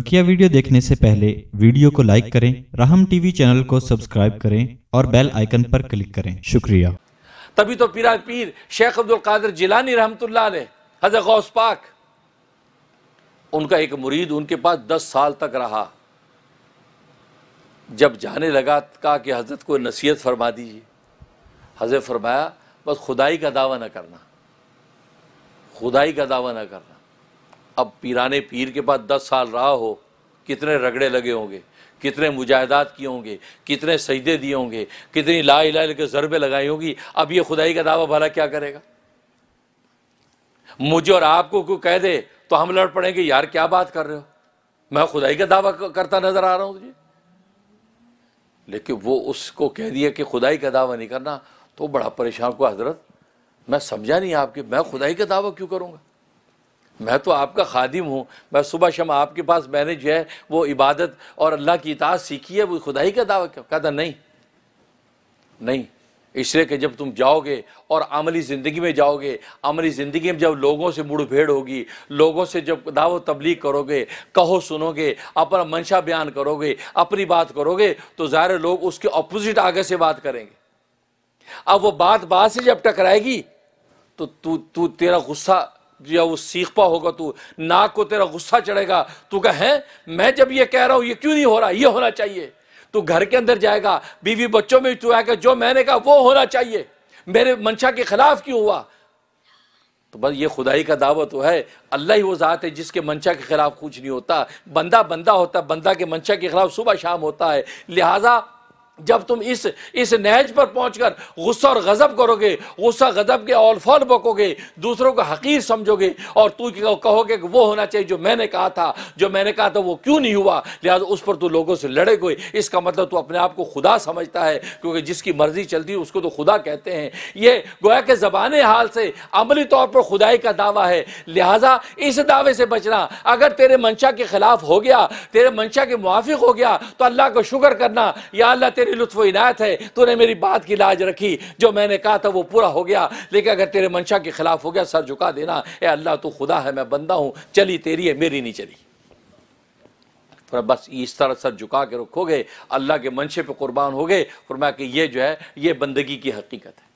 बकिया वीडियो देखने से पहले वीडियो को लाइक करें राहम टीवी चैनल को सब्सक्राइब करें और बेल आइकन पर क्लिक करें शुक्रिया तभी तो पीरा पीर शेख अब्दुल कादिर जिलानी रहमतुल्ला ने हजरत गौस पाक उनका एक मुरीद उनके पास दस साल तक रहा जब जाने लगा कहा कि हजरत को नसीहत फरमा दीजिए हजरत फरमाया बस खुदाई का दावा ना करना खुदाई का दावा ना करना अब पीराने पीर के पास दस साल रहा हो कितने रगड़े लगे होंगे कितने मुजाहदात किए होंगे कितने सजदे दिए होंगे कितनी ला इला के ज़रबे लगाई होंगी अब ये खुदाई का दावा भला क्या करेगा मुझे और आपको क्यों कह दे तो हम लड़ पड़ेंगे यार क्या बात कर रहे हो मैं खुदाई का दावा करता नज़र आ रहा हूं तुझे लेकिन वो उसको कह दिया कि खुदाई का दावा नहीं करना तो बड़ा परेशान को हजरत मैं समझा नहीं आपके मैं खुदाई का दावा क्यों करूंगा मैं तो आपका खादिम हूँ मैं सुबह शाम आपके पास मैंने जो है वो इबादत और अल्लाह की इताज सीखी है वो खुदाई का दावा क्या कहता नहीं नहीं इसलिए कि जब तुम जाओगे और अमली ज़िंदगी में जाओगे अमली ज़िंदगी में जब लोगों से मुड़ भेड़ होगी लोगों से जब दावो तबलीग करोगे कहो सुनोगे अपना मंशा बयान करोगे अपनी बात करोगे तो ज़ाहिर लोग उसके अपोजिट आगे से बात करेंगे अब वो बात बात से जब टकराएगी तो तू तू तेरा गुस्सा या वो सीखपा होगा तू नाक को तेरा गुस्सा चढ़ेगा तू कह है मैं जब ये कह रहा हूं ये क्यों नहीं हो रहा ये होना चाहिए तू घर के अंदर जाएगा बीवी बच्चों में तू आएगा जो मैंने कहा वो होना चाहिए मेरे मंशा के खिलाफ क्यों हुआ तो बस ये खुदाई का दावा तो है अल्लाह ही वो ज़ात है जिसके मंशा के खिलाफ कुछ नहीं होता बंदा बंदा होता है बंदा के मंशा के खिलाफ सुबह शाम होता है लिहाजा जब तुम इस इस नहज पर पहुंचकर गुस्सा और गज़ब करोगे गुस्सा गज़ब के और फौर बकोगे दूसरों को हकीर समझोगे और तू कहोगे कि वो होना चाहिए जो मैंने कहा था जो मैंने कहा था वो क्यों नहीं हुआ लिहाजा उस पर तू लोगों से लड़े गए इसका मतलब तू अपने आप को खुदा समझता है क्योंकि जिसकी मर्जी चलती है उसको तो खुदा कहते हैं ये गोया के ज़बान हाल से अमली तौर पर खुदाई का दावा है लिहाजा इस दावे से बचना अगर तेरे मंशा के खिलाफ हो गया तेरे मंशा के मुआफ़ हो गया तो अल्लाह का शुक्र करना या अल्लाह तेरे मेरी लुत्फ इनायत है तूने मेरी बात की लाज रखी जो मैंने कहा था वो पूरा हो गया लेकिन अगर तेरे मंशा के खिलाफ हो गया सर झुका देना ए अल्लाह तू खुदा है मैं बंदा हूं चली तेरी है मेरी नहीं चली फिर बस इस तरह सर झुका के रखोगे अल्लाह के मंशे पर कुर्बान हो गए फरमाया कि ये जो है ये बंदगी की हकीकत है